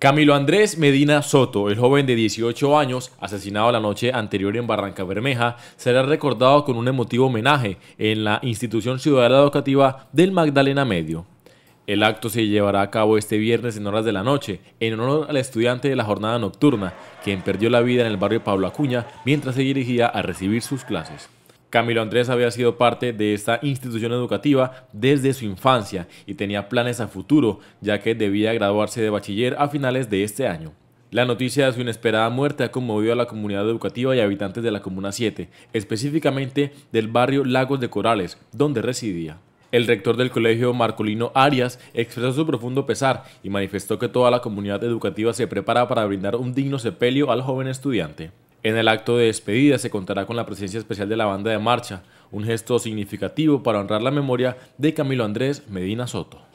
Camilo Andrés Medina Soto, el joven de 18 años, asesinado la noche anterior en Barranca Bermeja, será recordado con un emotivo homenaje en la institución ciudadana educativa del Magdalena Medio. El acto se llevará a cabo este viernes en horas de la noche, en honor al estudiante de la jornada nocturna, quien perdió la vida en el barrio Pablo Acuña mientras se dirigía a recibir sus clases. Camilo Andrés había sido parte de esta institución educativa desde su infancia y tenía planes a futuro, ya que debía graduarse de bachiller a finales de este año. La noticia de su inesperada muerte ha conmovido a la comunidad educativa y habitantes de la Comuna 7, específicamente del barrio Lagos de Corales, donde residía. El rector del colegio Marcolino Arias expresó su profundo pesar y manifestó que toda la comunidad educativa se prepara para brindar un digno sepelio al joven estudiante. En el acto de despedida se contará con la presencia especial de la banda de marcha, un gesto significativo para honrar la memoria de Camilo Andrés Medina Soto.